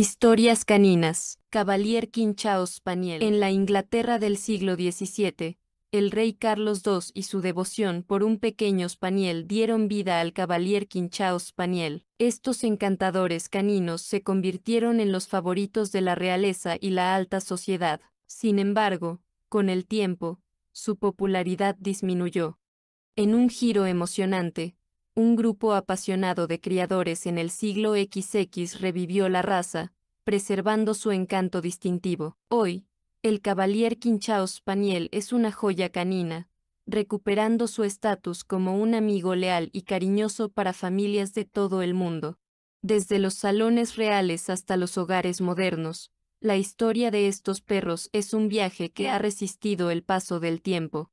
Historias caninas. Cavalier Quinchao Spaniel. En la Inglaterra del siglo XVII, el rey Carlos II y su devoción por un pequeño spaniel dieron vida al Cavalier Quinchao Spaniel. Estos encantadores caninos se convirtieron en los favoritos de la realeza y la alta sociedad. Sin embargo, con el tiempo, su popularidad disminuyó. En un giro emocionante, un grupo apasionado de criadores en el siglo XX revivió la raza, preservando su encanto distintivo. Hoy, el Cavalier Quinchao Spaniel es una joya canina, recuperando su estatus como un amigo leal y cariñoso para familias de todo el mundo. Desde los salones reales hasta los hogares modernos, la historia de estos perros es un viaje que ha resistido el paso del tiempo.